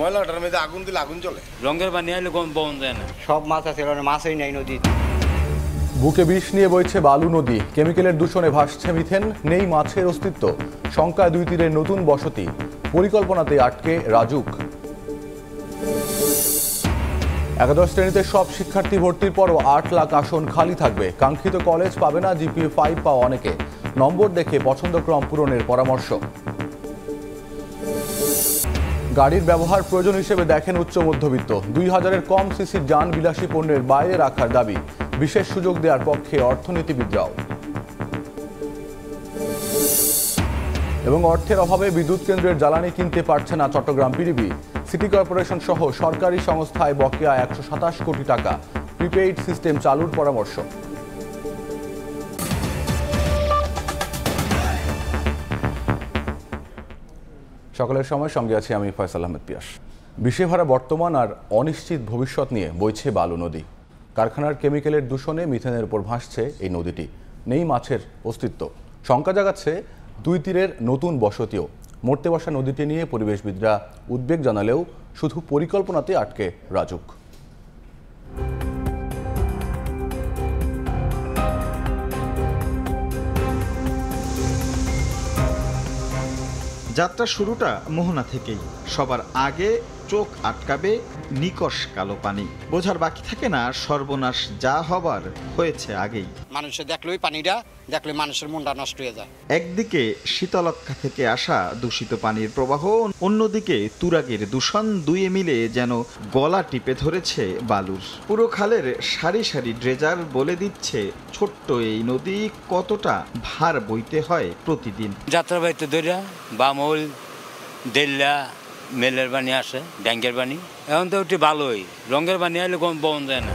ময়লাটার মধ্যে আগুন দিলে আগুন চলে রঙের বা আইলে বন যায় না সব মাছ আছে মাছই নাই নদী বুকে বিষ নিয়ে বইছে বালু নদী কেমিক্যালের দূষণে ভাসছে মিথেন নেই মাছের অস্তিত্ব সংখ্যায় দুই তীরে নতুন বসতি পরিকল্পনাতে আটকে রাজুক একাদশ শ্রেণীতে সব শিক্ষার্থী ভর্তির পরও আট লাখ আসন খালি থাকবে কাঙ্ক্ষিত কলেজ পাবে না জিপিএ ফাইভ পাওয়া অনেকে নম্বর দেখে পছন্দক্রম পূরণের পরামর্শ গাড়ির ব্যবহার প্রয়োজন হিসেবে দেখেন উচ্চ মধ্যবিত্ত দুই হাজারের কম সিসির যান বিলাসী পণ্যের বাইরে রাখার দাবি বিশেষ সুযোগ দেওয়ার পক্ষে অর্থনীতিবিদরাও এবং অর্থের অভাবে বিদ্যুৎ কেন্দ্রের জ্বালানি কিনতে পারছে না চট্টগ্রাম পিডিবি সিটি কর্পোরেশন সহ সরকারি সংস্থায় বকেয়া একশো কোটি টাকা প্রিপেইড সিস্টেম চালুর পরামর্শ সকালের সময় সঙ্গে আছি আমি ফয়সাল আহমেদ পিয়াস বিশ্বে ভরা বর্তমান আর অনিশ্চিত ভবিষ্যৎ নিয়ে বইছে বালু নদী কারখানার কেমিক্যালের দূষণে মিথেনের উপর ভাসছে এই নদীটি নেই মাছের অস্তিত্ব শঙ্কা জাগাচ্ছে দুই তীরের নতুন বসতিও মরতে বসা নদীটি নিয়ে পরিবেশবিদরা উদ্বেগ জানালেও শুধু পরিকল্পনাতে আটকে রাজুক যাত্রা শুরুটা মোহনা থেকেই সবার আগে চোখ আটকাবে নিকশ কালো পানি বোঝার বাকি থাকে না সর্বনাশ যা হবার হয়েছে আগেই মানুষে ওই পানিটা দেখলে মানুষের মনটা নষ্ট হয়ে যায় একদিকে শীতলক্ষা থেকে আসা দূষিত পানির প্রবাহ অন্যদিকে তুরাগের দূষণ দুয়ে মিলে যেন গলা টিপে ধরেছে বালুর পুরো খালের সারি সারি ড্রেজার বলে দিচ্ছে ছোট্ট এই নদী কতটা ভার বইতে হয় প্রতিদিন যাত্রাবাড়িতে দৈরা বামল দেল্লা মেলের বানি আসে ড্যাঙ্গের বানি এখন তো ওটি ভালোই রঙের বানি আসলে কম বন যায় না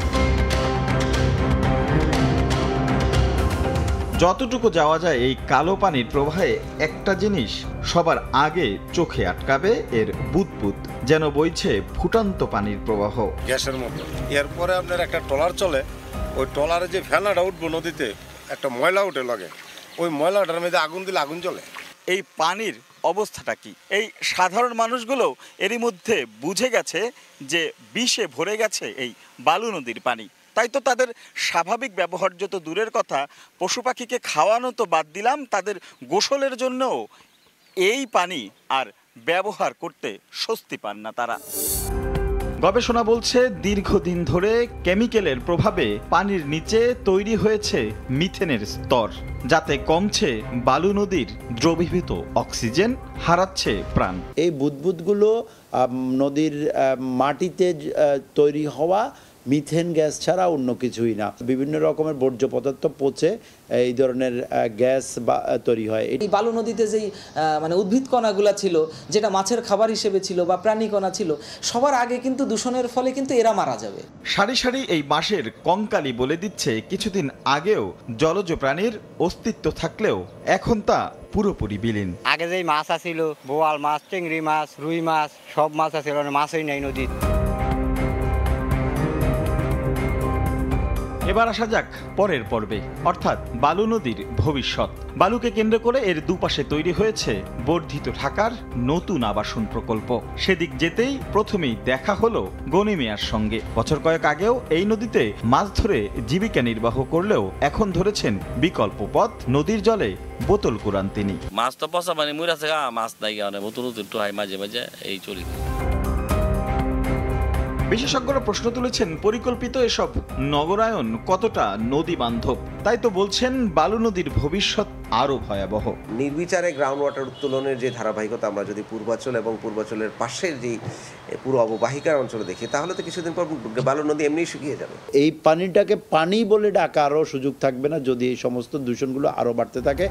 যতটুকু যাওয়া যায় এই কালো পানির প্রবাহে একটা জিনিস সবার আগে চোখে আটকাবে এর বুদবুদ যেন বইছে ফুটান্ত পানির প্রবাহ গ্যাসের মতো এরপরে আপনার একটা টলার চলে ওই টলারে যে ফেনাটা উঠবো নদীতে একটা ময়লা উঠে লাগে ওই ময়লাটার মধ্যে আগুন দিলে আগুন চলে এই পানির অবস্থাটা কি এই সাধারণ মানুষগুলো এরই মধ্যে বুঝে গেছে যে বিষে ভরে গেছে এই বালু নদীর পানি তাই তো তাদের স্বাভাবিক ব্যবহার্য তো দূরের কথা পশু পাখিকে খাওয়ানো তো বাদ দিলাম তাদের গোসলের জন্যও এই পানি আর ব্যবহার করতে স্বস্তি পান না তারা গবেষণা বলছে দীর্ঘদিন ধরে কেমিক্যালের প্রভাবে পানির নিচে তৈরি হয়েছে মিথেনের স্তর যাতে কমছে বালু নদীর দ্রবীভূত অক্সিজেন হারাচ্ছে প্রাণ এই বুদবুদগুলো নদীর মাটিতে তৈরি হওয়া মিথেন গ্যাস ছাড়া অন্য কিছুই না বিভিন্ন রকমের বর্জ্য পদার্থ পচে এই ধরনের গ্যাস বা তৈরি হয় এই বালু নদীতে যেই মানে উদ্ভিদ কণাগুলো ছিল যেটা মাছের খাবার হিসেবে ছিল বা প্রাণী কণা ছিল সবার আগে কিন্তু দূষণের ফলে কিন্তু এরা মারা যাবে সারি সারি এই বাঁশের কঙ্কালি বলে দিচ্ছে কিছুদিন আগেও জলজ প্রাণীর অস্তিত্ব থাকলেও এখন তা পুরোপুরি বিলীন আগে যেই মাছ আছিল বোয়াল মাছ চিংড়ি মাছ রুই মাছ সব মাছ আছে মাছই নেই নদীতে এবার আসা যাক পরের পর্বে অর্থাৎ বালু নদীর ভবিষ্যৎ বালুকে কেন্দ্র করে এর দুপাশে তৈরি হয়েছে বর্ধিত ঢাকার নতুন আবাসন প্রকল্প সেদিক যেতেই প্রথমেই দেখা হলো মেয়ার সঙ্গে বছর কয়েক আগেও এই নদীতে মাছ ধরে জীবিকা নির্বাহ করলেও এখন ধরেছেন বিকল্প পথ নদীর জলে বোতল কুরান তিনি মাছ তো পচা মানে মুড়াছে মাছ নাই মানে বোতল মাঝে মাঝে এই চলি বিশেষজ্ঞরা প্রশ্ন তুলেছেন পরিকল্পিত এসব নগরায়ন কতটা নদী বান্ধব তাই তো বলছেন বালু নদীর ভবিষ্যৎ আরও ভয়াবহ নির্বিচারে গ্রাউন্ড ওয়াটার উত্তোলনের যে ধারাবাহিকতা আমরা যদি পূর্বাঞ্চল এবং পূর্বাচলের পাশের যে পুরো অববাহিকার অঞ্চলে দেখি তাহলে তো কিছুদিন পর বালু নদী এমনি শুকিয়ে যাবে এই পানিটাকে পানি বলে ডাকারও সুযোগ থাকবে না যদি এই সমস্ত দূষণগুলো আরও বাড়তে থাকে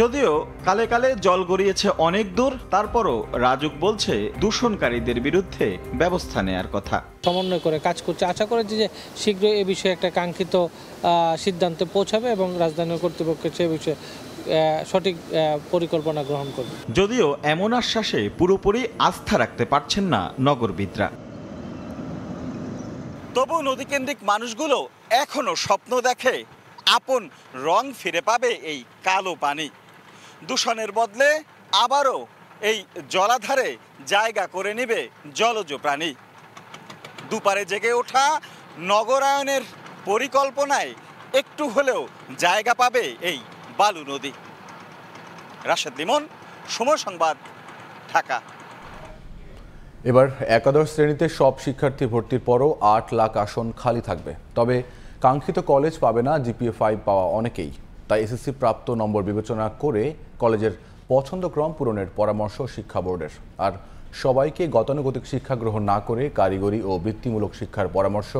যদিও কালে কালে জল গড়িয়েছে অনেক দূর তারপরও রাজুক বলছে দূষণকারীদের বিরুদ্ধে ব্যবস্থা নেয়ার কথা সমন্বয় করে কাজ করছে আশা করেছি যে শীঘ্রই এ বিষয়ে একটা কাঙ্ক্ষিত সিদ্ধান্তে পৌঁছাবে এবং রাজধানীর কর্তৃপক্ষের সে বিষয়ে সঠিক পরিকল্পনা গ্রহণ করবে যদিও এমন আশ্বাসে পুরোপুরি আস্থা রাখতে পারছেন না নগরবিদরা তবু নদীকেন্দ্রিক মানুষগুলো এখনও স্বপ্ন দেখে আপন রং ফিরে পাবে এই কালো পানি দূষণের বদলে আবারও এই জলাধারে জায়গা করে নিবে জলজ প্রাণী দুপারে জেগে ওঠা নগরায়নের পরিকল্পনায় একটু হলেও জায়গা পাবে এই বালু নদী রাশেদ লিমন সময় সংবাদ ঢাকা এবার একাদশ শ্রেণীতে সব শিক্ষার্থী ভর্তির পরও আট লাখ আসন খালি থাকবে তবে কাঙ্ক্ষিত কলেজ পাবে না জিপিএ ফাইভ পাওয়া অনেকেই তাই এসএসসি প্রাপ্ত নম্বর বিবেচনা করে কলেজের পছন্দক্রম পূরণের পরামর্শ শিক্ষা বোর্ডের আর সবাইকে গতানুগতিক শিক্ষা গ্রহণ না করে কারিগরি ও বৃত্তিমূলক শিক্ষার পরামর্শ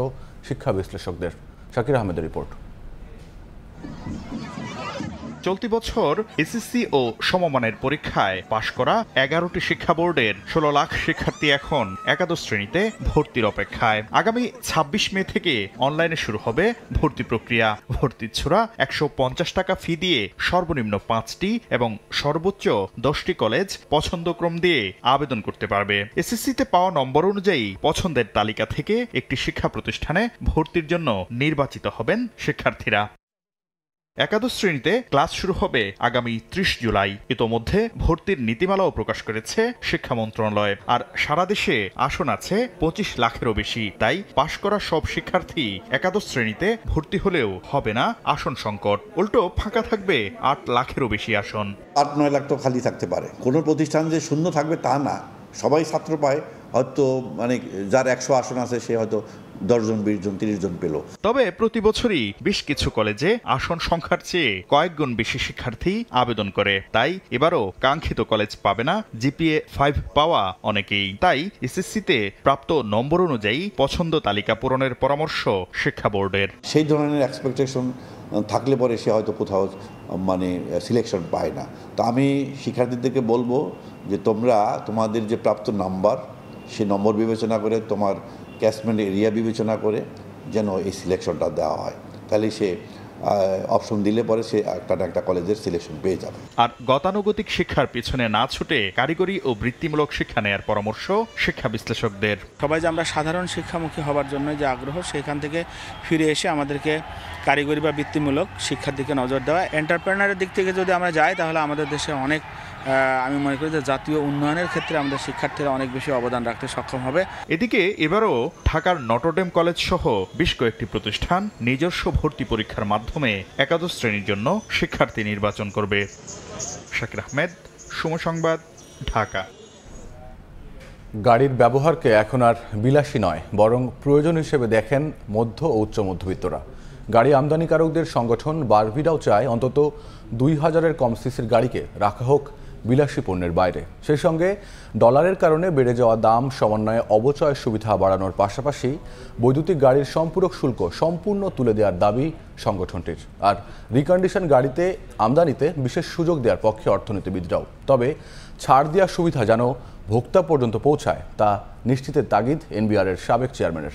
শিক্ষা বিশ্লেষকদের শাকির আহমেদের রিপোর্ট চলতি বছর এসএসসি ও সমমানের পরীক্ষায় পাশ করা এগারোটি শিক্ষা বোর্ডের ষোলো লাখ শিক্ষার্থী এখন একাদশ শ্রেণীতে ভর্তির অপেক্ষায় আগামী ছাব্বিশ মে থেকে অনলাইনে শুরু হবে ভর্তি প্রক্রিয়া ভর্তির ছোড়া একশো পঞ্চাশ টাকা ফি দিয়ে সর্বনিম্ন পাঁচটি এবং সর্বোচ্চ দশটি কলেজ পছন্দক্রম দিয়ে আবেদন করতে পারবে এসএসসিতে পাওয়া নম্বর অনুযায়ী পছন্দের তালিকা থেকে একটি শিক্ষা প্রতিষ্ঠানে ভর্তির জন্য নির্বাচিত হবেন শিক্ষার্থীরা একাদশ শ্রেণীতে ক্লাস শুরু হবে আগামী ত্রিশ জুলাই ইতোমধ্যে ভর্তির নীতিমালাও প্রকাশ করেছে শিক্ষা মন্ত্রণালয় আর সারা দেশে আসন আছে পঁচিশ লাখেরও বেশি তাই পাশ করা সব শিক্ষার্থী একাদশ শ্রেণীতে ভর্তি হলেও হবে না আসন সংকট উল্টো ফাঁকা থাকবে আট লাখেরও বেশি আসন আট নয় লাখ তো খালি থাকতে পারে কোনো প্রতিষ্ঠান যে শূন্য থাকবে তা না সবাই ছাত্র পায় হয়তো মানে যার একশো আসন আছে সে হয়তো দশজন বিশ জন তিরিশ জন পেল তবে প্রতি বছরই বেশ কিছু কলেজে আসন সংখ্যার চেয়ে কয়েকগুণ বেশি শিক্ষার্থী আবেদন করে তাই এবারও কাঙ্ক্ষিত কলেজ পাবে না জিপিএ ফাইভ পাওয়া অনেকেই তাই এসএসসিতে প্রাপ্ত নম্বর অনুযায়ী পছন্দ তালিকা পূরণের পরামর্শ শিক্ষা বোর্ডের সেই ধরনের এক্সপেকটেশন থাকলে পরে সে হয়তো কোথাও মানে সিলেকশন পায় না তো আমি শিক্ষার্থীদেরকে বলবো যে তোমরা তোমাদের যে প্রাপ্ত নাম্বার সে নম্বর বিবেচনা করে তোমার ক্যাশমেন্ট এরিয়া বিবেচনা করে যেন এই সিলেকশনটা দেওয়া হয় তাহলে সে অপশন দিলে পরে সে একটা না একটা কলেজের সিলেকশন পেয়ে যাবে আর গতানুগতিক শিক্ষার পিছনে না ছুটে কারিগরি ও বৃত্তিমূলক শিক্ষা নেয়ার পরামর্শ শিক্ষা বিশ্লেষকদের সবাই যে আমরা সাধারণ শিক্ষামুখী হবার জন্য যে আগ্রহ সেখান থেকে ফিরে এসে আমাদেরকে কারিগরি বা বৃত্তিমূলক শিক্ষার দিকে নজর দেওয়া এন্টারপ্রেনারের দিক থেকে যদি আমরা যাই তাহলে আমাদের দেশে অনেক আমি মনে করি যে জাতীয় উন্নয়নের ক্ষেত্রে আমাদের শিক্ষার্থীরা অনেক বেশি অবদান রাখতে সক্ষম হবে এদিকে এবারও ঢাকার নটরডেম কলেজ সহ বেশ কয়েকটি প্রতিষ্ঠান নিজস্ব ভর্তি পরীক্ষার মাধ্যমে একাদশ শ্রেণীর জন্য শিক্ষার্থী নির্বাচন করবে শাকির আহমেদ সমসংবাদ ঢাকা গাড়ির ব্যবহারকে এখন আর বিলাসী নয় বরং প্রয়োজন হিসেবে দেখেন মধ্য ও উচ্চ মধ্যবিত্তরা গাড়ি আমদানিকারকদের সংগঠন বারভিডাও চায় অন্তত দুই হাজারের কম সিসির গাড়িকে রাখা হোক বিলাসী পণ্যের বাইরে সেই সঙ্গে ডলারের কারণে বেড়ে যাওয়া দাম সমন্বয়ে অবচয় সুবিধা বাড়ানোর পাশাপাশি বৈদ্যুতিক গাড়ির সম্পূরক শুল্ক সম্পূর্ণ তুলে দেওয়ার দাবি সংগঠনটির আর রিকন্ডিশন গাড়িতে আমদানিতে বিশেষ সুযোগ দেওয়ার পক্ষে অর্থনীতিবিদরাও তবে ছাড় দেওয়ার সুবিধা যেন ভোক্তা পর্যন্ত পৌঁছায় তা নিশ্চিতের তাগিদ এনবিআরের সাবেক চেয়ারম্যানের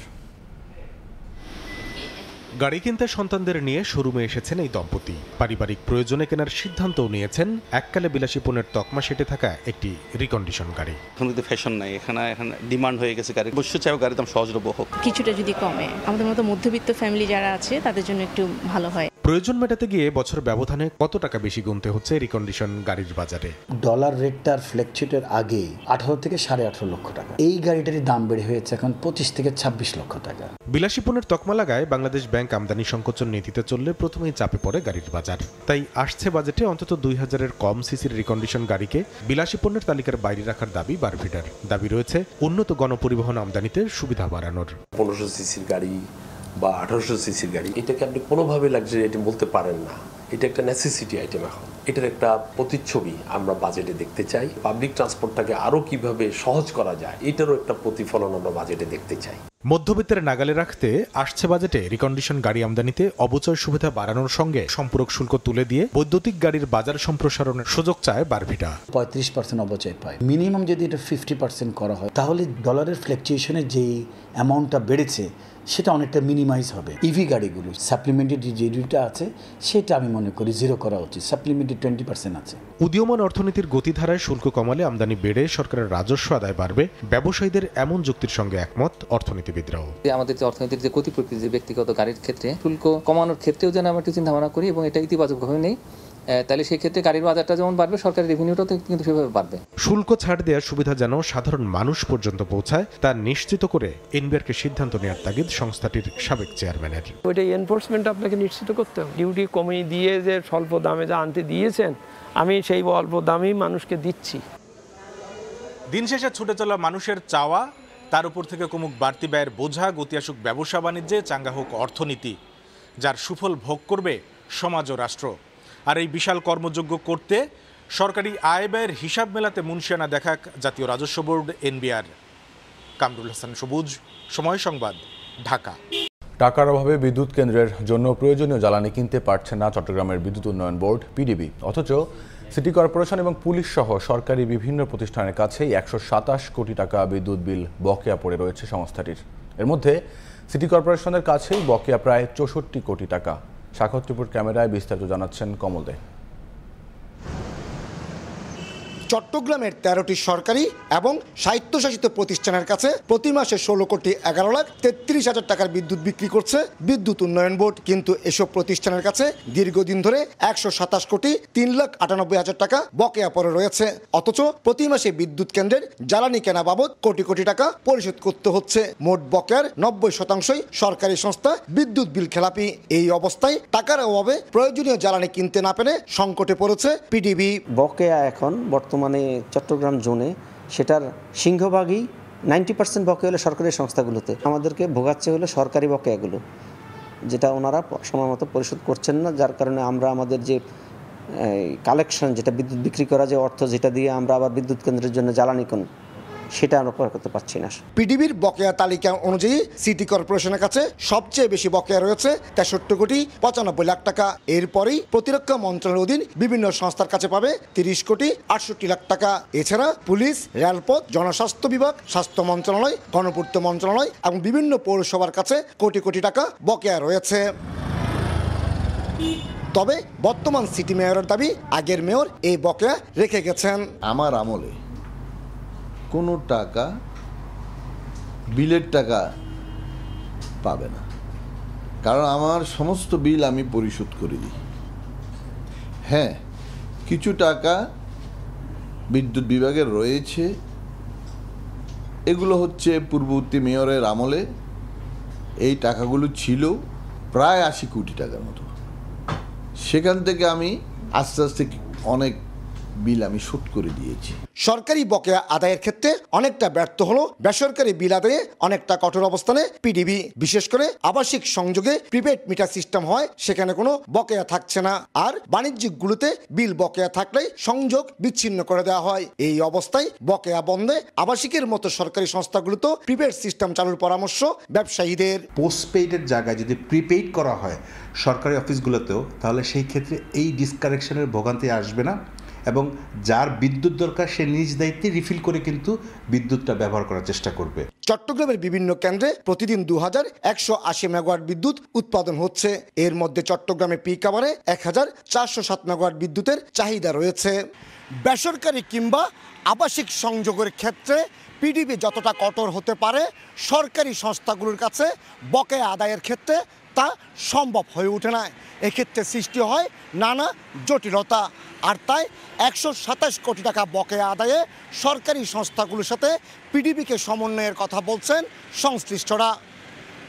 গাড়ি কিনতে সন্তানদের নিয়ে শোরুমে এসেছেন এই দম্পতি পারিবারিক প্রয়োজনে কেনার সিদ্ধান্তও নিয়েছেন এককালে বিলাসী পণ্যের তকমা সেটে থাকা একটি রিকন্ডিশন গাড়ি এখন কিন্তু ফ্যাশন নাই এখানে এখন ডিমান্ড হয়ে গেছে গাড়ি বসে চাই গাড়ি দাম সহজলভ্য হোক কিছুটা যদি কমে আমাদের মতো মধ্যবিত্ত ফ্যামিলি যারা আছে তাদের জন্য একটু ভালো হয় প্রয়োজন মেটাতে গিয়ে বছর ব্যবধানে কত টাকা বেশি গুনতে হচ্ছে রিকন্ডিশন গাড়ির বাজারে ডলার রেটটার ফ্লেকচুয়েটের আগে আঠারো থেকে সাড়ে আঠারো লক্ষ টাকা এই গাড়িটারই দাম বেড়ে হয়েছে এখন পঁচিশ থেকে ছাব্বিশ লক্ষ টাকা বিলাসীপুরের তকমা লাগায় বাংলাদেশ ব্যাংক আমদানি সংকোচন নীতিতে চললে প্রথমেই চাপে পড়ে গাড়ির বাজার তাই আসছে বাজেটে অন্তত দুই হাজারের কম সিসির রিকন্ডিশন গাড়িকে বিলাসীপণ্যের তালিকার বাইরে রাখার দাবি বারভিডার দাবি রয়েছে উন্নত গণপরিবহন আমদানিতে সুবিধা বাড়ানোর পনেরোশো সিসির গাড়ি বা আঠারোশো সিসির গাড়ি এটাকে আপনি কোনোভাবে লাগজারি আইটেম বলতে পারেন না এটা একটা নেসেসিটি আইটেম এখন এটার একটা প্রতিচ্ছবি আমরা বাজেটে দেখতে চাই পাবলিক ট্রান্সপোর্টটাকে আরও কিভাবে সহজ করা যায় এটারও একটা প্রতিফলন আমরা বাজেটে দেখতে চাই মধ্যবিত্তের নাগালে রাখতে আসছে বাজেটে রিকন্ডিশন গাড়ি আমদানিতে অবচয় সুবিধা বাড়ানোর সঙ্গে সম্পূরক শুল্ক তুলে দিয়ে বৈদ্যুতিক গাড়ির বাজার সম্প্রসারণের সুযোগ চায় বারভিটা পঁয়ত্রিশ পার্সেন্ট অবচয় পায় মিনিমাম যদি এটা ফিফটি পার্সেন্ট করা হয় তাহলে ডলারের ফ্লেকচুয়েশনের যেই অ্যামাউন্টটা বেড়েছে সেটা অনেকটা মিনিমাইজ হবে ইভি e গাড়িগুলো সাপ্লিমেন্টারি যে ডিউটা আছে সেটা আমি মনে করি জিরো করা উচিত সাপ্লিমেন্টারি টোয়েন্টি পার্সেন্ট আছে উদীয়মান অর্থনীতির গতিধারায় শুল্ক কমালে আমদানি বেড়ে সরকারের রাজস্ব আদায় বাড়বে ব্যবসায়ীদের এমন যুক্তির সঙ্গে একমত অর্থনীতিবিদরাও আমাদের যে অর্থনীতির যে গতি প্রকৃতি যে ব্যক্তিগত গাড়ির ক্ষেত্রে শুল্ক কমানোর ক্ষেত্রেও যেন আমরা একটু চিন্তা ভাবনা করি এবং এটা ইতিবাচকভাবে নেই তাহলে সেক্ষেত্রে গাড়ির বাজারটা যেমন বাড়বে সরকারের রেভিনিউটাও কিন্তু সেভাবে বাড়বে শুল্ক ছাড় দেওয়ার সুবিধা যেন সাধারণ মানুষ পর্যন্ত পৌঁছায় তা নিশ্চিত করে এনবিআরকে সিদ্ধান্ত নেওয়ার তাগিদ সংস্থাটির সাবেক চেয়ারম্যানের ওইটা এনফোর্সমেন্ট আপনাকে নিশ্চিত করতে হবে ডিউটি কমিয়ে দিয়ে যে স্বল্প দামে যা আনতে দিয়েছেন আমি সেই অল্প দামেই মানুষকে দিচ্ছি দিন শেষে ছুটে চলা মানুষের চাওয়া তার উপর থেকে কমুক বাড়তি ব্যয়ের বোঝা গতি আসুক ব্যবসা বাণিজ্যে চাঙ্গা হোক অর্থনীতি যার সুফল ভোগ করবে সমাজ ও রাষ্ট্র আর এই বিশাল কর্মযোগ্য করতে সরকারি আয় ব্যয়ের হিসাব মেলাতে মুন্সিয়ানা দেখা জাতীয় রাজস্ব বোর্ড এনবিআর কামরুল হাসান সবুজ সময় সংবাদ ঢাকা টাকার অভাবে বিদ্যুৎ কেন্দ্রের জন্য প্রয়োজনীয় জ্বালানি কিনতে পারছে না চট্টগ্রামের বিদ্যুৎ উন্নয়ন বোর্ড পিডিবি অথচ সিটি কর্পোরেশন এবং পুলিশ সহ সরকারি বিভিন্ন প্রতিষ্ঠানের কাছে একশো সাতাশ কোটি টাকা বিদ্যুৎ বিল বকেয়া পড়ে রয়েছে সংস্থাটির এর মধ্যে সিটি কর্পোরেশনের কাছেই বকেয়া প্রায় চৌষট্টি কোটি টাকা সাক্ষর ক্যামেরায় বিস্তারিত জানাচ্ছেন কমল দে চট্টগ্রামের তেরোটি সরকারি এবং স্বায়ত্তশাসিত প্রতিষ্ঠানের কাছে প্রতি মাসে ষোলো কোটি এগারো লাখ তেত্রিশ হাজার টাকার বিদ্যুৎ বিক্রি করছে বিদ্যুৎ উন্নয়ন বোর্ড কিন্তু এসব প্রতিষ্ঠানের কাছে দীর্ঘদিন ধরে একশো সাতাশ কোটি তিন লাখ আটানব্বই হাজার টাকা বকেয়া পরে রয়েছে অথচ প্রতি মাসে বিদ্যুৎ কেন্দ্রের জ্বালানি কেনা বাবদ কোটি কোটি টাকা পরিশোধ করতে হচ্ছে মোট বকেয়ার নব্বই শতাংশই সরকারি সংস্থা বিদ্যুৎ বিল খেলাপি এই অবস্থায় টাকার অভাবে প্রয়োজনীয় জ্বালানি কিনতে না পেরে সংকটে পড়েছে পিডিবি বকেয়া এখন বর্তমান বর্তমানে চট্টগ্রাম জোনে সেটার সিংহভাগই নাইনটি পার্সেন্ট বকেয়া হলো সরকারি সংস্থাগুলোতে আমাদেরকে ভোগাচ্ছে হলো সরকারি বকেয়াগুলো যেটা ওনারা সময় মতো পরিশোধ করছেন না যার কারণে আমরা আমাদের যে কালেকশন যেটা বিদ্যুৎ বিক্রি করা যে অর্থ যেটা দিয়ে আমরা আবার বিদ্যুৎ কেন্দ্রের জন্য জ্বালানি সেটা আমরা প্রয়োগ করতে পারছি না পিডিবির বকেয়া তালিকা অনুযায়ী সিটি কর্পোরেশনের কাছে সবচেয়ে বেশি বকেয়া রয়েছে তেষট্টি কোটি পঁচানব্বই লাখ টাকা এরপরই প্রতিরক্ষা মন্ত্রণালয়ের অধীন বিভিন্ন সংস্থার কাছে পাবে তিরিশ কোটি আটষট্টি লাখ টাকা এছাড়া পুলিশ রেলপথ জনস্বাস্থ্য বিভাগ স্বাস্থ্য মন্ত্রণালয় গণপূর্ত মন্ত্রণালয় এবং বিভিন্ন পৌরসভার কাছে কোটি কোটি টাকা বকেয়া রয়েছে তবে বর্তমান সিটি মেয়রের দাবি আগের মেয়র এই বকেয়া রেখে গেছেন আমার আমলে কোনো টাকা বিলের টাকা পাবে না কারণ আমার সমস্ত বিল আমি পরিশোধ করে দিই হ্যাঁ কিছু টাকা বিদ্যুৎ বিভাগের রয়েছে এগুলো হচ্ছে পূর্ববর্তী মেয়রের আমলে এই টাকাগুলো ছিল প্রায় আশি কোটি টাকার মতো সেখান থেকে আমি আস্তে আস্তে অনেক বিল আমি শোধ করে দিয়েছি সরকারি বকেয়া আদায়ের ক্ষেত্রে অনেকটা ব্যর্থ হলো বেসরকারি বিল আদায়ে অনেকটা কঠোর অবস্থানে পিডিবি বিশেষ করে আবাসিক সংযোগে প্রিপেড মিটার সিস্টেম হয় সেখানে কোনো বকেয়া থাকছে না আর বাণিজ্যিকগুলোতে বিল বকেয়া থাকলেই সংযোগ বিচ্ছিন্ন করে দেওয়া হয় এই অবস্থায় বকেয়া বন্ধে আবাসিকের মতো সরকারি সংস্থাগুলোতেও প্রিপেড সিস্টেম চালুর পরামর্শ ব্যবসায়ীদের পোস্টপেইডের জায়গায় যদি প্রিপেইড করা হয় সরকারি অফিসগুলোতেও তাহলে সেই ক্ষেত্রে এই ডিসকারেকশনের ভোগান্তি আসবে না এবং যার বিদ্যুৎ দরকার সে নিজ দায়িত্বে রিফিল করে কিন্তু বিদ্যুৎটা ব্যবহার করার চেষ্টা করবে চট্টগ্রামের বিভিন্ন কেন্দ্রে প্রতিদিন দু হাজার একশো আশি মেগাওয়াট বিদ্যুৎ উৎপাদন হচ্ছে এর মধ্যে চট্টগ্রামে পিক আওয়ারে এক হাজার চারশো সাত মেগাওয়াট বিদ্যুতের চাহিদা রয়েছে বেসরকারি কিংবা আবাসিক সংযোগের ক্ষেত্রে পিডিবি যতটা কঠোর হতে পারে সরকারি সংস্থাগুলোর কাছে বকেয়া আদায়ের ক্ষেত্রে তা সম্ভব হয়ে ওঠে না এক্ষেত্রে সৃষ্টি হয় নানা জটিলতা আর তাই একশো সাতাশ কোটি টাকা বকেয়া আদায়ে সরকারি সংস্থাগুলোর সাথে পিডিবিকে সমন্বয়ের কথা বলছেন সংশ্লিষ্টরা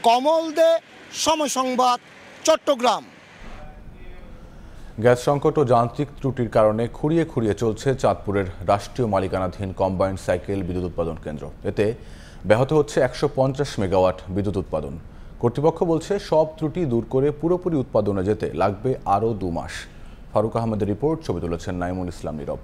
কমল দে সময় সংবাদ চট্টগ্রাম গ্যাস সংকট ও যান্ত্রিক ত্রুটির কারণে খুঁড়িয়ে খুঁড়িয়ে চলছে চাঁদপুরের রাষ্ট্রীয় মালিকানাধীন কম্বাইন্ড সাইকেল বিদ্যুৎ উৎপাদন কেন্দ্র এতে ব্যাহত হচ্ছে একশো মেগাওয়াট বিদ্যুৎ উৎপাদন কর্তৃপক্ষ বলছে সব ত্রুটি দূর করে পুরোপুরি উৎপাদনে যেতে লাগবে আরও দু মাস ফারুক আহমেদের রিপোর্ট ছবি তুলেছেন নাইমুল ইসলাম নীরব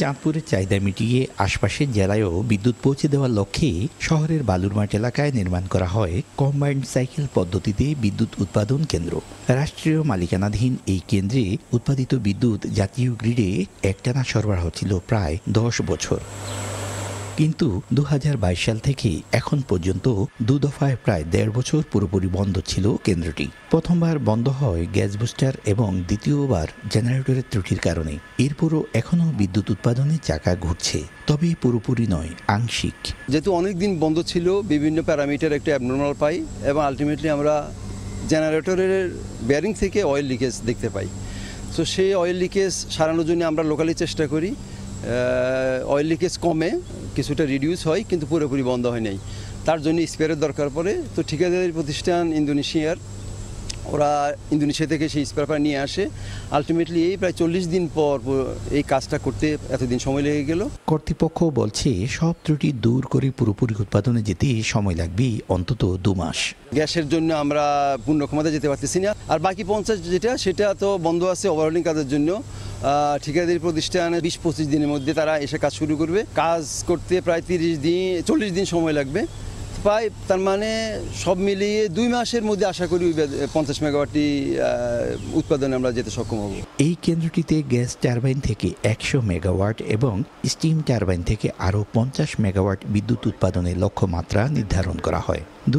চাঁদপুরের চাহিদা মিটিয়ে আশপাশের জেলায়ও বিদ্যুৎ পৌঁছে দেওয়ার লক্ষ্যে শহরের বালুরমাঠ এলাকায় নির্মাণ করা হয় কম্বাইন্ড সাইকেল পদ্ধতিতে বিদ্যুৎ উৎপাদন কেন্দ্র রাষ্ট্রীয় মালিকানাধীন এই কেন্দ্রে উৎপাদিত বিদ্যুৎ জাতীয় গ্রিডে একটানা সরবরাহ ছিল প্রায় দশ বছর কিন্তু দু সাল থেকে এখন পর্যন্ত দু দফায় প্রায় দেড় বছর পুরোপুরি বন্ধ ছিল কেন্দ্রটি প্রথমবার বন্ধ হয় গ্যাস বুস্টার এবং দ্বিতীয়বার জেনারেটরের ত্রুটির কারণে এরপরও এখনও বিদ্যুৎ উৎপাদনে চাকা ঘুরছে তবে পুরোপুরি নয় আংশিক যেহেতু অনেক দিন বন্ধ ছিল বিভিন্ন প্যারামিটার একটা অ্যাবনর্মাল পাই এবং আলটিমেটলি আমরা জেনারেটরের ব্যারিং থেকে অয়েল লিকেজ দেখতে পাই তো সেই অয়েল লিকেজ সারানোর জন্য আমরা লোকালি চেষ্টা করি অয়েল লিকেজ কমে কিছুটা রিডিউস হয় কিন্তু পুরোপুরি বন্ধ হয় নাই তার জন্য স্পেয়ারের দরকার পড়ে তো ঠিকাদারি প্রতিষ্ঠান ইন্দোনেশিয়ার ওরা ইন্দোনেশিয়া থেকে সেই স্পেয়ার নিয়ে আসে আলটিমেটলি এই প্রায় চল্লিশ দিন পর এই কাজটা করতে এতদিন সময় লেগে গেল কর্তৃপক্ষ বলছে সব ত্রুটি দূর করে পুরোপুরি উৎপাদনে যেতে সময় লাগবে অন্তত দু মাস গ্যাসের জন্য আমরা পূর্ণ ক্ষমতা যেতে পারতেছি না আর বাকি পঞ্চাশ যেটা সেটা তো বন্ধ আছে ওভারহোলিং কাজের জন্য ঠিকাদারি প্রতিষ্ঠানে বিশ পঁচিশ দিনের মধ্যে তারা এসে কাজ শুরু করবে কাজ করতে প্রায় তিরিশ দিন চল্লিশ দিন সময় লাগবে প্রায় তার মানে সব মিলিয়ে দুই মাসের মধ্যে আশা করি পঞ্চাশ মেগাওয়াটটি উৎপাদনে আমরা যেতে সক্ষম হব এই কেন্দ্রটিতে গ্যাস টারবাইন থেকে একশো মেগাওয়াট এবং স্টিম টারবাইন থেকে আরও পঞ্চাশ মেগাওয়াট বিদ্যুৎ উৎপাদনের লক্ষ্যমাত্রা নির্ধারণ করা হয় দু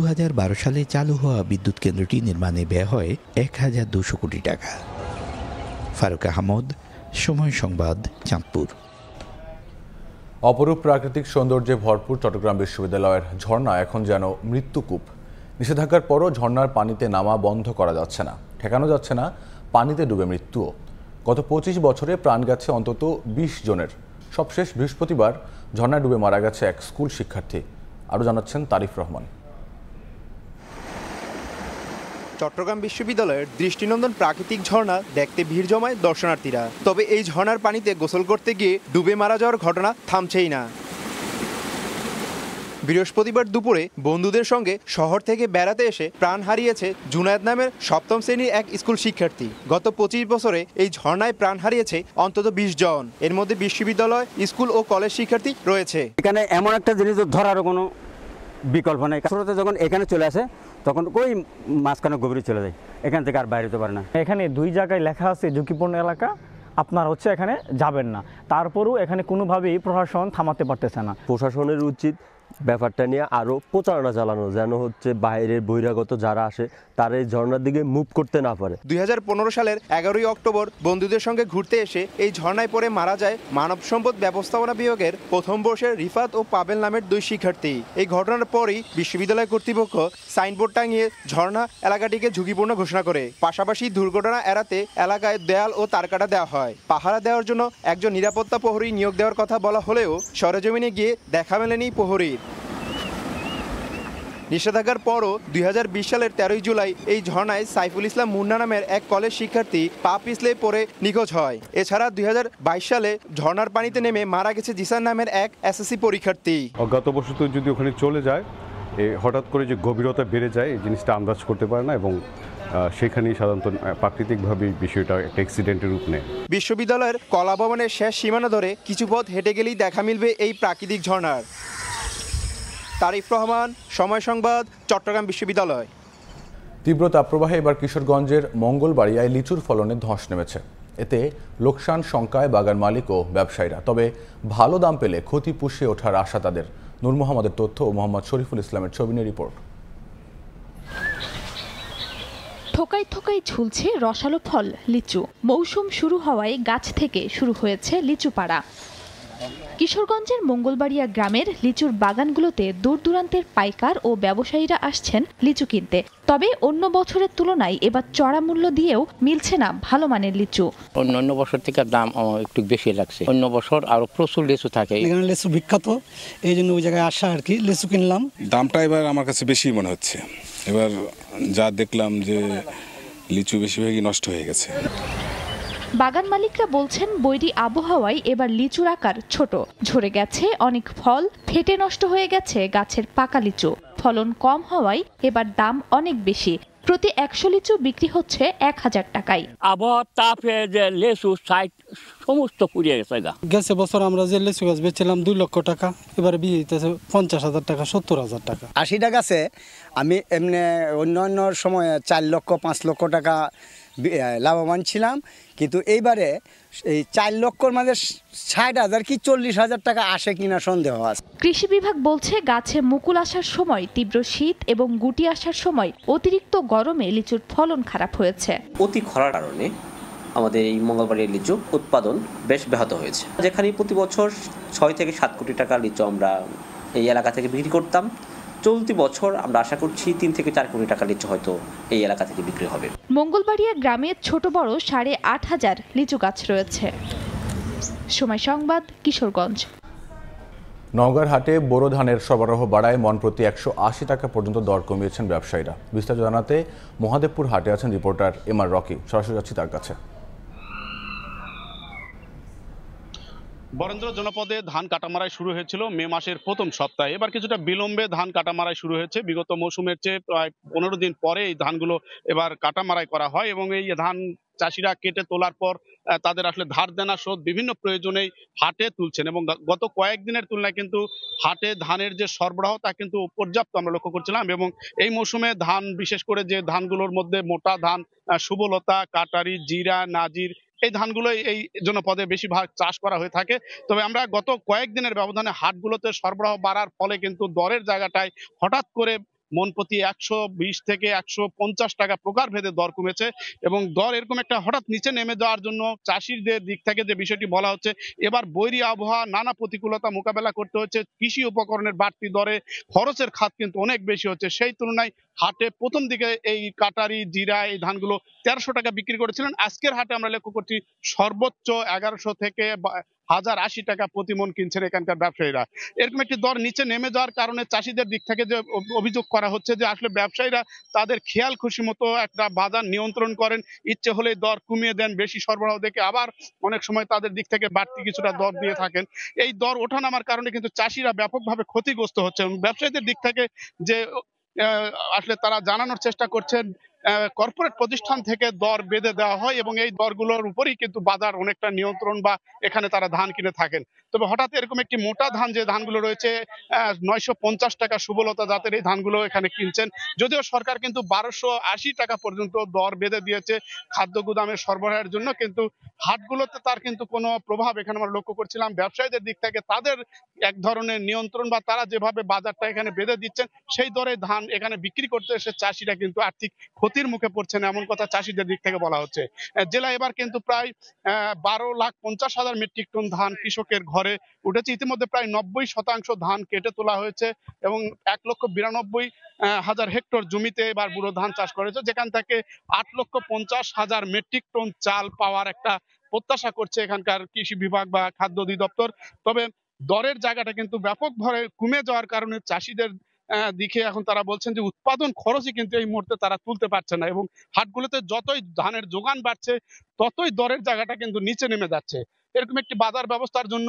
সালে চালু হওয়া বিদ্যুৎ কেন্দ্রটি নির্মাণে ব্যয় হয় এক হাজার দুশো কোটি টাকা ফারুক আহমদ সময় সংবাদ চাঁদপুর অপরূপ প্রাকৃতিক সৌন্দর্যে ভরপুর চট্টগ্রাম বিশ্ববিদ্যালয়ের ঝর্ণা এখন যেন মৃত্যুকূপ নিষেধাজ্ঞার পরও ঝর্ণার পানিতে নামা বন্ধ করা যাচ্ছে না ঠেকানো যাচ্ছে না পানিতে ডুবে মৃত্যুও গত পঁচিশ বছরে প্রাণ গেছে অন্তত বিশ জনের সবশেষ বৃহস্পতিবার ঝর্ণায় ডুবে মারা গেছে এক স্কুল শিক্ষার্থী আরও জানাচ্ছেন তারিফ রহমান চট্টগ্রাম বিশ্ববিদ্যালয়ের দৃষ্টিনন্দন প্রাকৃতিক ঝর্ণা দেখতে ভিড় জমায় দর্শনার্থীরা তবে এই ঝর্ণার পানিতে গোসল করতে গিয়ে ডুবে মারা যাওয়ার ঘটনা থামছেই না বৃহস্পতিবার দুপুরে বন্ধুদের সঙ্গে শহর থেকে বেড়াতে এসে প্রাণ হারিয়েছে জুনায়দ নামের সপ্তম শ্রেণীর এক স্কুল শিক্ষার্থী গত পঁচিশ বছরে এই ঝর্ণায় প্রাণ হারিয়েছে অন্তত বিশ জন এর মধ্যে বিশ্ববিদ্যালয় স্কুল ও কলেজ শিক্ষার্থী রয়েছে এখানে এমন একটা জিনিস ধরার কোনো বিকল্প নেই যখন এখানে চলে আসে তখন ওই মাঝখানে গভীরে চলে যায় এখান থেকে আর বাইরে যেতে পারে না এখানে দুই জায়গায় লেখা আছে ঝুঁকিপূর্ণ এলাকা আপনার হচ্ছে এখানে যাবেন না তারপরও এখানে কোনোভাবেই প্রশাসন থামাতে পারতেছে না প্রশাসনের উচিত ব্যাপারটা নিয়ে আরও প্রচারণা চালানো যেন হচ্ছে বাইরের বহিরাগত যারা আসে তারা এই ঝর্ণার দিকে মুভ করতে না পারে দুই সালের এগারোই অক্টোবর বন্ধুদের সঙ্গে ঘুরতে এসে এই ঝর্ণায় পড়ে মারা যায় মানব সম্পদ ব্যবস্থাপনা বিভাগের প্রথম বর্ষের রিফাত ও পাবেল নামের দুই শিক্ষার্থী এই ঘটনার পরই বিশ্ববিদ্যালয় কর্তৃপক্ষ সাইনবোর্ড টাঙিয়ে ঝর্ণা এলাকাটিকে ঝুঁকিপূর্ণ ঘোষণা করে পাশাপাশি দুর্ঘটনা এড়াতে এলাকায় দেয়াল ও তারকাটা দেওয়া হয় পাহারা দেওয়ার জন্য একজন নিরাপত্তা প্রহরী নিয়োগ দেওয়ার কথা বলা হলেও সরেজমিনে গিয়ে দেখা মেলেনি প্রহরীর নিষেধাজ্ঞার পরও দুই সালের তেরোই জুলাই এই ঝর্ণায় সাইফুল ইসলাম মুন্না নামের এক কলেজ শিক্ষার্থী পা পিছলে পড়ে নিখোঁজ হয় এছাড়া দুই সালে ঝর্ণার পানিতে নেমে মারা গেছে জিসান নামের এক এসএসসি পরীক্ষার্থী অজ্ঞাতবশত যদি ওখানে চলে যায় এ হঠাৎ করে যে গভীরতা বেড়ে যায় এই জিনিসটা আন্দাজ করতে পারে না এবং সেখানেই সাধারণত প্রাকৃতিকভাবে বিষয়টা একটা অ্যাক্সিডেন্টের রূপ নেয় বিশ্ববিদ্যালয়ের কলা ভবনের শেষ সীমানা ধরে কিছু পথ হেঁটে গেলেই দেখা মিলবে এই প্রাকৃতিক ঝর্ণার তারিফ রহমান সময় সংবাদ চট্টগ্রাম বিশ্ববিদ্যালয় তীব্র তাপপ্রবাহে এবার কিশোরগঞ্জের মঙ্গলবাড়িয়ায় লিচুর ফলনে ধস নেমেছে এতে লোকসান শঙ্কায় বাগান মালিক ও ব্যবসায়ীরা তবে ভালো দাম পেলে ক্ষতি পুষিয়ে ওঠার আশা তাদের নূর মোহাম্মদের তথ্য ও মোহাম্মদ শরীফুল ইসলামের ছবি নিয়ে রিপোর্ট থোকায় থোকায় ঝুলছে রসালো ফল লিচু মৌসুম শুরু হওয়ায় গাছ থেকে শুরু হয়েছে লিচু পাড়া কিশোরগঞ্জের মঙ্গলবাড়িয়া গ্রামের লিচুর বাগানগুলোতে দূর দূরান্তের পাইকার ও ব্যবসায়ীরা আসছেন লিচু কিনতে তবে অন্য বছরের তুলনায় এবার চড়া মূল্য দিয়েও মিলছে না ভালো মানের লিচু অন্য অন্য বছর থেকে দাম একটু বেশি লাগছে অন্য বছর আরো প্রচুর লিচু থাকে এখানে লিচু বিখ্যাত এই জন্য ওই জায়গায় আসা আর কি লিচু কিনলাম দামটা এবার আমার কাছে বেশি মনে হচ্ছে এবার যা দেখলাম যে লিচু বেশিরভাগই নষ্ট হয়ে গেছে বাগান মালিকরা বলছেন বৈরী আবহাওয়ায় এবার লিচুর আকার ছোট ঝরে গেছে অনেক ফল ফেটে নষ্ট হয়ে গেছে গাছের পাকা লিচু ফলন কম হওয়ায় এবার দাম অনেক বেশি প্রতি একশো লিচু বিক্রি হচ্ছে এক হাজার টাকায় আবহাওয়া তাপে যে লেসু সাইট সমস্ত পুড়িয়ে গেছে গেছে বছর আমরা যে লেসু গাছ বেচছিলাম দুই লক্ষ টাকা এবার বিয়েতেছে পঞ্চাশ হাজার টাকা সত্তর হাজার টাকা আশি টাকা আমি এমনি অন্য অন্য সময় চার লক্ষ পাঁচ লক্ষ টাকা লাভবান ছিলাম কিন্তু এইবারে এই চার লক্ষর মাঝে ষাট হাজার কি চল্লিশ হাজার টাকা আসে কিনা সন্দেহ আছে কৃষি বিভাগ বলছে গাছে মুকুল আসার সময় তীব্র শীত এবং গুটি আসার সময় অতিরিক্ত গরমে লিচুর ফলন খারাপ হয়েছে অতি খরার কারণে আমাদের এই মঙ্গলবাড়ির লিচু উৎপাদন বেশ ব্যাহত হয়েছে যেখানে প্রতি বছর ছয় থেকে সাত কোটি টাকা লিচু আমরা এই এলাকা থেকে বিক্রি করতাম চলতি বছর আমরা আশা করছি তিন থেকে চার কোটি টাকা লিচু হয়তো এই এলাকা থেকে বিক্রি হবে মঙ্গলবাড়িয়া গ্রামের ছোট বড় সাড়ে আট হাজার লিচু গাছ রয়েছে সময় সংবাদ কিশোরগঞ্জ নওগাঁর হাটে বোরো ধানের সরবরাহ বাড়ায় মন প্রতি একশো আশি টাকা পর্যন্ত দর কমিয়েছেন ব্যবসায়ীরা বিস্তারিত জানাতে মহাদেবপুর হাটে আছেন রিপোর্টার এম আর রকি সরাসরি যাচ্ছি তার কাছে বরেন্দ্র জনপদে ধান কাটামারাই শুরু হয়েছিল মে মাসের প্রথম সপ্তাহে এবার কিছুটা বিলম্বে ধান কাটামারাই শুরু হয়েছে বিগত মৌসুমের চেয়ে প্রায় পনেরো দিন পরে এই ধানগুলো এবার কাটামারাই করা হয় এবং এই ধান চাষিরা কেটে তোলার পর তাদের আসলে ধার দেনা শোধ বিভিন্ন প্রয়োজনেই হাটে তুলছেন এবং গত কয়েকদিনের তুলনায় কিন্তু হাটে ধানের যে সরবরাহ তা কিন্তু পর্যাপ্ত আমরা লক্ষ্য করছিলাম এবং এই মৌসুমে ধান বিশেষ করে যে ধানগুলোর মধ্যে মোটা ধান সুবলতা কাটারি জিরা নাজির এই ধানগুলো এই বেশি বেশিরভাগ চাষ করা হয়ে থাকে তবে আমরা গত কয়েকদিনের ব্যবধানে হাটগুলোতে সরবরাহ বাড়ার ফলে কিন্তু দরের জায়গাটায় হঠাৎ করে মন প্রতি একশো বিশ থেকে একশো পঞ্চাশ টাকা প্রকার ভেদে দর কমেছে এবং দর এরকম একটা হঠাৎ নিচে নেমে যাওয়ার জন্য চাষিদের দিক থেকে যে বিষয়টি বলা হচ্ছে এবার বৈরী আবহাওয়া নানা প্রতিকূলতা মোকাবেলা করতে হচ্ছে কৃষি উপকরণের বাড়তি দরে খরচের খাত কিন্তু অনেক বেশি হচ্ছে সেই তুলনায় হাটে প্রথম দিকে এই কাটারি জিরা এই ধানগুলো তেরোশো টাকা বিক্রি করেছিলেন আজকের হাটে আমরা লক্ষ্য করছি সর্বোচ্চ এগারোশো থেকে হাজার আশি টাকা প্রতি মন কিনছেন এখানকার ব্যবসায়ীরা এরকম একটি দর নিচে নেমে যাওয়ার কারণে চাষিদের দিক থেকে যে অভিযোগ করা হচ্ছে যে আসলে ব্যবসায়ীরা তাদের খেয়াল খুশি মতো একটা বাজার নিয়ন্ত্রণ করেন ইচ্ছে হলে দর কমিয়ে দেন বেশি সরবরাহ দেখে আবার অনেক সময় তাদের দিক থেকে বাড়তি কিছুটা দর দিয়ে থাকেন এই দর ওঠানামার কারণে কিন্তু চাষিরা ব্যাপকভাবে ক্ষতিগ্রস্ত হচ্ছে এবং ব্যবসায়ীদের দিক থেকে যে আসলে তারা জানানোর চেষ্টা করছেন কর্পোরেট প্রতিষ্ঠান থেকে দর বেঁধে দেওয়া হয় এবং এই দরগুলোর উপরই কিন্তু বাজার অনেকটা নিয়ন্ত্রণ বা এখানে তারা ধান কিনে থাকেন তবে হঠাৎ এরকম একটি মোটা ধান যে ধানগুলো রয়েছে নয়শো পঞ্চাশ টাকা সুবলতা জাতের এই ধানগুলো এখানে কিনছেন যদিও সরকার কিন্তু বারোশো আশি টাকা পর্যন্ত দর বেঁধে দিয়েছে খাদ্য গুদামের সরবরাহের জন্য কিন্তু হাটগুলোতে তার কিন্তু কোনো প্রভাব এখানে আমরা লক্ষ্য করছিলাম ব্যবসায়ীদের দিক থেকে তাদের এক ধরনের নিয়ন্ত্রণ বা তারা যেভাবে বাজারটা এখানে বেঁধে দিচ্ছেন সেই দরে ধান এখানে বিক্রি করতে এসে চাষিরা কিন্তু আর্থিক ক্ষতি ক্ষতির মুখে পড়ছেন এমন কথা চাষিদের দিক থেকে বলা হচ্ছে জেলা এবার কিন্তু প্রায় বারো লাখ পঞ্চাশ হাজার মেট্রিক টন ধান কৃষকের ঘরে উঠেছে ইতিমধ্যে প্রায় নব্বই শতাংশ ধান কেটে তোলা হয়েছে এবং এক লক্ষ বিরানব্বই হাজার হেক্টর জমিতে এবার বুড়ো ধান চাষ করেছে যেখান থেকে আট লক্ষ পঞ্চাশ হাজার মেট্রিক টন চাল পাওয়ার একটা প্রত্যাশা করছে এখানকার কৃষি বিভাগ বা খাদ্য অধিদপ্তর তবে দরের জায়গাটা কিন্তু ব্যাপকভাবে কমে যাওয়ার কারণে চাষিদের দিকে এখন তারা বলছেন যে উৎপাদন খরচই কিন্তু এই মুহূর্তে তারা তুলতে পারছে না এবং হাটগুলোতে যতই ধানের যোগান বাড়ছে ততই দরের জায়গাটা কিন্তু নিচে নেমে যাচ্ছে এরকম একটি বাজার ব্যবস্থার জন্য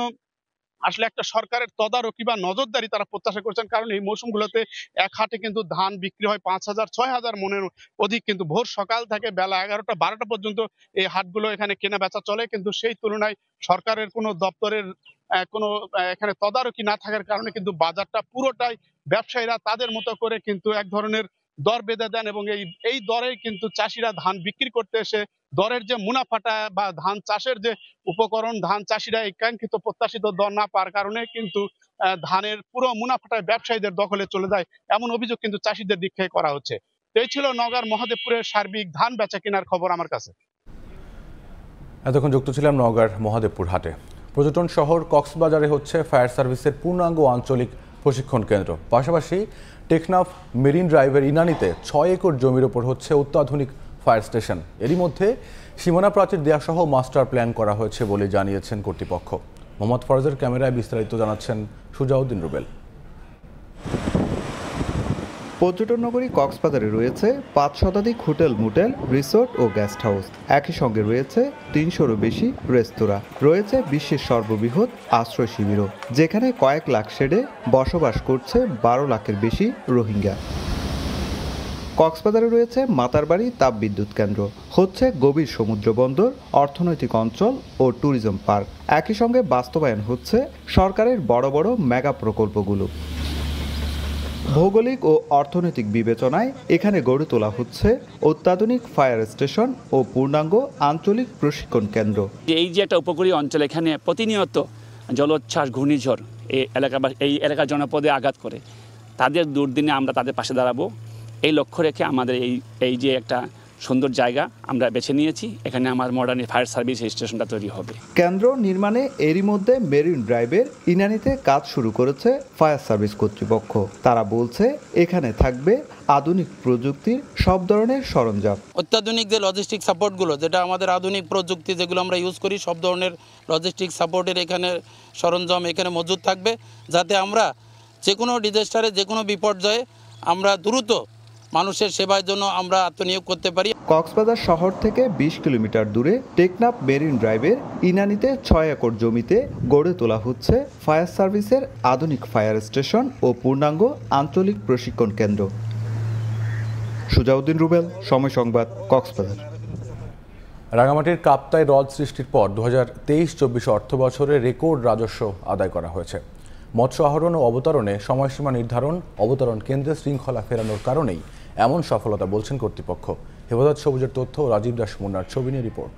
আসলে একটা সরকারের তদারকি বা নজরদারি তারা প্রত্যাশা করছেন কারণ এই মৌসুমগুলোতে এক হাটে কিন্তু ধান বিক্রি হয় পাঁচ হাজার ছয় হাজার মনের অধিক কিন্তু ভোর সকাল থেকে বেলা এগারোটা বারোটা পর্যন্ত এই হাটগুলো এখানে কেনা বেচা চলে কিন্তু সেই তুলনায় সরকারের কোনো দপ্তরের কোনো এখানে তদারকি না থাকার কারণে কিন্তু বাজারটা পুরোটাই ব্যবসায়ীরা তাদের মতো করে কিন্তু এক ধরনের দর বেঁধে দেন এবং এই এই দরে কিন্তু চাষিরা ধান বিক্রি করতে এসে দরের যে মুনাফাটা বা ধান চাষের যে উপকরণ ধান চাষিরা একাঙ্ক্ষিত প্রত্যাশিত দর না পাওয়ার কারণে কিন্তু ধানের পুরো মুনাফাটা ব্যবসায়ীদের দখলে চলে যায় এমন অভিযোগ কিন্তু চাষিদের দিক থেকে করা হচ্ছে এই ছিল নগর মহাদেবপুরের সার্বিক ধান বেচা কেনার খবর আমার কাছে এতক্ষণ যুক্ত ছিলাম নগর মহাদেবপুর হাটে পর্যটন শহর কক্সবাজারে হচ্ছে ফায়ার সার্ভিসের পূর্ণাঙ্গ আঞ্চলিক প্রশিক্ষণ কেন্দ্র পাশাপাশি টেকনাফ মেরিন ড্রাইভের ইনানিতে ছয় একর জমির ওপর হচ্ছে অত্যাধুনিক ফায়ার স্টেশন এরই মধ্যে সীমানা প্রাচীর দেয়াসহ মাস্টার প্ল্যান করা হয়েছে বলে জানিয়েছেন কর্তৃপক্ষ মোহাম্মদ ফরজের ক্যামেরায় বিস্তারিত জানাচ্ছেন সুজাউদ্দিন রুবেল পর্যটন নগরী কক্সবাজারে রয়েছে পাঁচ শতাধিক হোটেল মোটেল রিসোর্ট ও গেস্ট হাউস একই সঙ্গে রয়েছে তিনশোরও বেশি রেস্তোরাঁ রয়েছে বিশ্বের সর্ববৃহৎ আশ্রয় শিবিরও যেখানে কয়েক লাখ শেডে বসবাস করছে বারো লাখের বেশি রোহিঙ্গা কক্সবাজারে রয়েছে মাতারবাড়ি তাপবিদ্যুৎ কেন্দ্র হচ্ছে গভীর সমুদ্র বন্দর অর্থনৈতিক অঞ্চল ও ট্যুরিজম পার্ক একই সঙ্গে বাস্তবায়ন হচ্ছে সরকারের বড় বড় মেগা প্রকল্পগুলো ভৌগোলিক ও অর্থনৈতিক বিবেচনায় এখানে গড়ে তোলা হচ্ছে অত্যাধুনিক ফায়ার স্টেশন ও পূর্ণাঙ্গ আঞ্চলিক প্রশিক্ষণ কেন্দ্র এই যে একটা উপকূলীয় অঞ্চল এখানে প্রতিনিয়ত জলোচ্ছ্বাস ঘূর্ণিঝড় এই এলাকা এই এলাকার জনপদে আঘাত করে তাদের দুর্দিনে আমরা তাদের পাশে দাঁড়াবো এই লক্ষ্য রেখে আমাদের এই এই যে একটা সুন্দর জায়গা আমরা বেছে নিয়েছি এখানে আমার মডার্ন ফায়ার সার্ভিস স্টেশনটা তৈরি হবে কেন্দ্র নির্মাণে এরই মধ্যে মেরিন ড্রাইভের ইনানিতে কাজ শুরু করেছে ফায়ার সার্ভিস কর্তৃপক্ষ তারা বলছে এখানে থাকবে আধুনিক প্রযুক্তির সব ধরনের সরঞ্জাম অত্যাধুনিক যে লজিস্টিক সাপোর্টগুলো যেটা আমাদের আধুনিক প্রযুক্তি যেগুলো আমরা ইউজ করি সব ধরনের লজিস্টিক সাপোর্টের এখানে সরঞ্জাম এখানে মজুদ থাকবে যাতে আমরা যে কোনো ডিজাস্টারে যে কোনো বিপর্যয়ে আমরা দ্রুত মানুষের সেবার জন্য আমরা আত্মনিয়োগ করতে পারি কক্সবাজার শহর থেকে ২০ কিলোমিটার দূরে টেকনাফ মেরিন ড্রাইভের ইনানিতে ছয় একর জমিতে গড়ে তোলা হচ্ছে ফায়ার সার্ভিসের আধুনিক ফায়ার স্টেশন ও পূর্ণাঙ্গ আঞ্চলিক প্রশিক্ষণ কেন্দ্র সুজাউদ্দিন রুবেল সময় সংবাদ কক্সবাজার রাঙামাটির কাপ্তায় হ্রদ সৃষ্টির পর দু হাজার তেইশ চব্বিশ অর্থ বছরে রেকর্ড রাজস্ব আদায় করা হয়েছে মৎস্য আহরণ ও অবতরণে সময়সীমা নির্ধারণ অবতরণ কেন্দ্রে শৃঙ্খলা ফেরানোর কারণেই এমন সফলতা বলছেন কর্তৃপক্ষ হেফাজত সবুজের তথ্য রাজীব দাস মুন্নার ছবি নিয়ে রিপোর্ট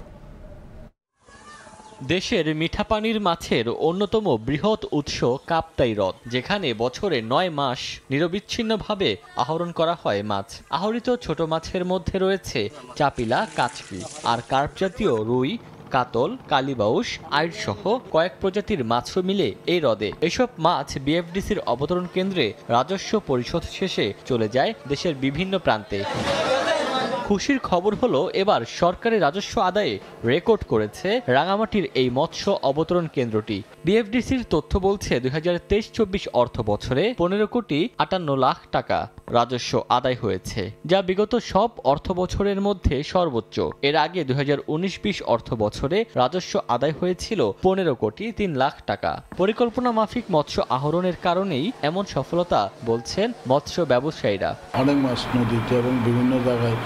দেশের মিঠাপানির মাছের অন্যতম বৃহৎ উৎস কাপ্তাই হ্রদ যেখানে বছরে নয় মাস নিরবিচ্ছিন্নভাবে আহরণ করা হয় মাছ আহরিত ছোট মাছের মধ্যে রয়েছে চাপিলা কাচকি আর কার্পজাতীয় রুই কাতল কালীবাউস আইট সহ কয়েক প্রজাতির মাছও মিলে এই হ্রদে এসব মাছ বিএফডিসির অবতরণ কেন্দ্রে রাজস্ব পরিশোধ শেষে চলে যায় দেশের বিভিন্ন প্রান্তে খুশির খবর হলো এবার সরকারি রাজস্ব আদায়ে রেকর্ড করেছে রাঙামাটির এই মৎস্য অবতরণ কেন্দ্রটি বিএফডিসির তথ্য বলছে দুই হাজার তেইশ চব্বিশ অর্থ বছরে পনেরো কোটি আটান্ন লাখ টাকা রাজস্ব আদায় হয়েছে যা বিগত সব অর্থ বছরের মধ্যে সর্বোচ্চ এর আগে দুই হাজার উনিশ বিশ অর্থ বছরে রাজস্ব আদায় হয়েছিল পনেরো কোটি তিন লাখ টাকা পরিকল্পনা মাফিক মৎস্য আহরণের কারণেই এমন সফলতা বলছেন মৎস্য ব্যবসায়ীরা অনেক মাছ নদীতে এবং বিভিন্ন জায়গায়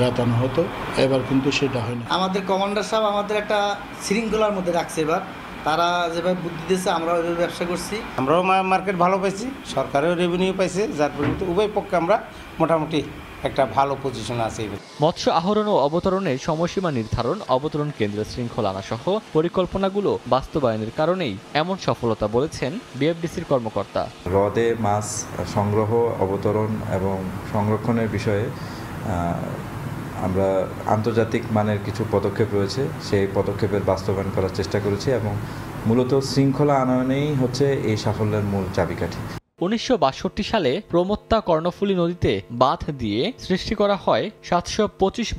গাতানো হতো এবার কিন্তু সেটা হয়নি আমাদের কমান্ডার সাহেব আমাদের একটা শৃঙ্খলার মধ্যে রাখছে এবার তারা যেভাবে বুদ্ধি দিয়েছে আমরা ওইভাবে ব্যবসা করছি আমরাও মার্কেট ভালো পাইছি সরকারেও রেভিনিউ পাইছে যার পরিবর্তে উভয় পক্ষে আমরা মোটামুটি একটা ভালো পজিশন আছে মৎস্য আহরণ ও অবতরণের সময়সীমা নির্ধারণ অবতরণ কেন্দ্রের শৃঙ্খলা আনা সহ পরিকল্পনাগুলো বাস্তবায়নের কারণেই এমন সফলতা বলেছেন বিএফডিসির কর্মকর্তা হ্রদে মাছ সংগ্রহ অবতরণ এবং সংরক্ষণের বিষয়ে আমরা আন্তর্জাতিক মানের কিছু পদক্ষেপ রয়েছে সেই পদক্ষেপের বাস্তবায়ন করার চেষ্টা করেছি এবং মূলত শৃঙ্খলা আনয়নেই হচ্ছে এই সাফল্যের মূল চাবিকাঠি উনিশশো সালে প্রমত্তা কর্ণফুলী নদীতে বাঁধ দিয়ে সৃষ্টি করা হয় সাতশো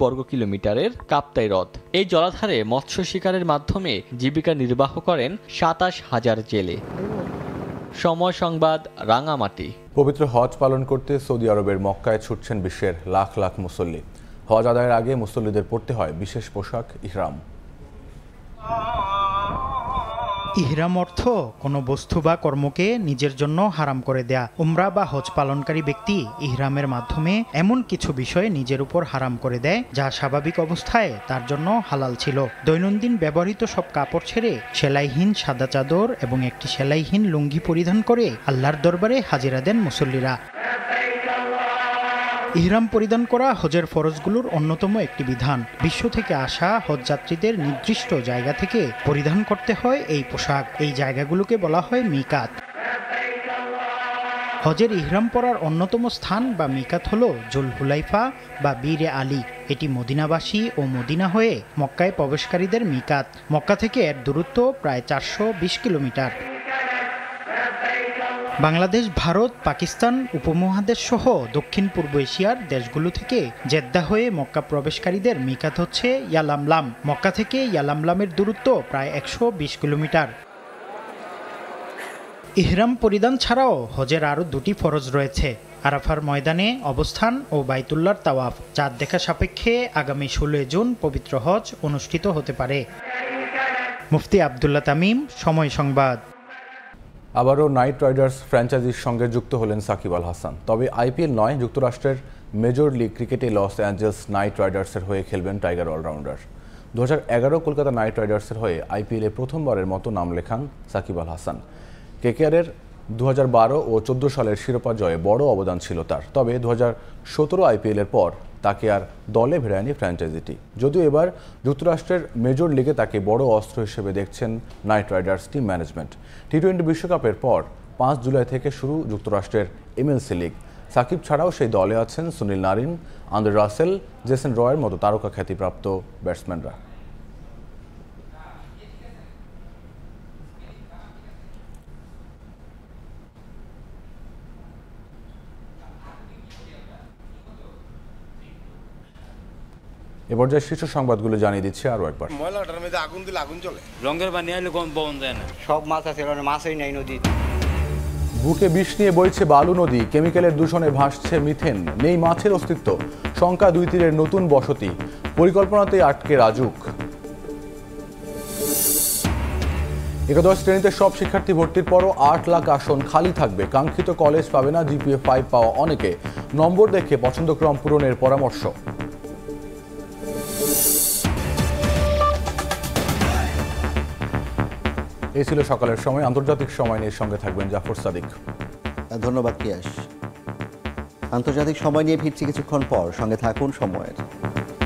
বর্গ কিলোমিটারের কাপ্তাই হ্রদ এই জলাধারে মৎস্য শিকারের মাধ্যমে জীবিকা নির্বাহ করেন সাতাশ হাজার জেলে সময় সংবাদ রাঙামাটি পবিত্র হজ পালন করতে সৌদি আরবের মক্কায় ছুটছেন বিশ্বের লাখ লাখ মুসল্লি হজ আদায়ের আগে মুসল্লিদের পড়তে হয় বিশেষ পোশাক ইহরাম ইহরাম অর্থ কোনো বস্তু বা কর্মকে নিজের জন্য হারাম করে দেয়া উমরা বা হজ পালনকারী ব্যক্তি ইহরামের মাধ্যমে এমন কিছু বিষয় নিজের উপর হারাম করে দেয় যা স্বাভাবিক অবস্থায় তার জন্য হালাল ছিল দৈনন্দিন ব্যবহৃত সব কাপড় ছেড়ে সেলাইহীন সাদা চাদর এবং একটি সেলাইহীন লুঙ্গি পরিধান করে আল্লাহর দরবারে হাজিরা দেন মুসল্লিরা ইহরাম পরিধান করা হজের ফরজগুলোর অন্যতম একটি বিধান বিশ্ব থেকে আসা হজ যাত্রীদের নির্দিষ্ট জায়গা থেকে পরিধান করতে হয় এই পোশাক এই জায়গাগুলোকে বলা হয় মিকাত হজের ইহরাম পরার অন্যতম স্থান বা মিকাত হল জুলহুলাইফা বা বীরে আলী এটি মদিনাবাসী ও মদিনা হয়ে মক্কায় প্রবেশকারীদের মিকাত মক্কা থেকে এর দূরত্ব প্রায় চারশো কিলোমিটার বাংলাদেশ ভারত পাকিস্তান উপমহাদেশ সহ দক্ষিণ পূর্ব এশিয়ার দেশগুলো থেকে জেদ্দা হয়ে মক্কা প্রবেশকারীদের মিকাত হচ্ছে ইয়ালামলাম মক্কা থেকে ইয়ালামলামের দূরত্ব প্রায় একশো কিলোমিটার ইহরাম পরিধান ছাড়াও হজের আরও দুটি ফরজ রয়েছে আরাফার ময়দানে অবস্থান ও বাইতুল্লার তাওয়াফ চাঁদ দেখা সাপেক্ষে আগামী ষোলোই জুন পবিত্র হজ অনুষ্ঠিত হতে পারে মুফতি আবদুল্লা তামিম সময় সংবাদ আবারও নাইট রাইডার্স ফ্র্যাঞ্চাইজির সঙ্গে যুক্ত হলেন সাকিব আল হাসান তবে আইপিএল নয় যুক্তরাষ্ট্রের মেজর লিগ ক্রিকেটে লস অ্যাঞ্জেলস নাইট রাইডার্সের হয়ে খেলবেন টাইগার অলরাউন্ডার দু হাজার কলকাতা নাইট রাইডার্সের হয়ে আইপিএলে প্রথমবারের মতো নাম লেখান সাকিব আল হাসান কেকেআরের দু বারো ও চোদ্দো সালের শিরোপা জয়ে বড় অবদান ছিল তার তবে দু হাজার সতেরো আইপিএলের পর তাকে আর দলে ভেড়ায়নি ফ্র্যাঞ্চাইজিটি যদিও এবার যুক্তরাষ্ট্রের মেজর লিগে তাকে বড় অস্ত্র হিসেবে দেখছেন Knight Riders team management T twenty বিশ্বকাপের পর পাঁচ জুলাই থেকে শুরু যুক্তরাষ্ট্রের এমএলসি লিগ সাকিব ছাড়াও সেই দলে আছেন Sunil Narine Andre Russell Jason রয়ের মতো তারকা খ্যাতিপ্রাপ্ত ব্যাটসম্যানরা এ পর্যায়ে শীর্ষ সংবাদগুলো জানিয়ে দিচ্ছি আরও একবার ময়লাটার মধ্যে আগুন দিলে আগুন চলে রঙের পানি হলে বন যায় না সব মাছ আছে কারণ মাছই নাই নদীতে বুকে বিষ নিয়ে বইছে বালু নদী কেমিক্যালের দূষণে ভাসছে মিথেন নেই মাছের অস্তিত্ব শঙ্কা দুই তীরের নতুন বসতি পরিকল্পনাতেই আটকে রাজুক একাদশ শ্রেণীতে সব শিক্ষার্থী ভর্তির পরও আট লাখ আসন খালি থাকবে কাঙ্ক্ষিত কলেজ পাবে না জিপিএ ফাইভ পাওয়া অনেকে নম্বর দেখে পছন্দক্রম পূরণের পরামর্শ এই ছিল সকালের সময় আন্তর্জাতিক সময় নিয়ে সঙ্গে থাকবেন জাফর সাদিক ধন্যবাদ কিয়াস আন্তর্জাতিক সময় নিয়ে ফিরছি কিছুক্ষণ পর সঙ্গে থাকুন সময়ের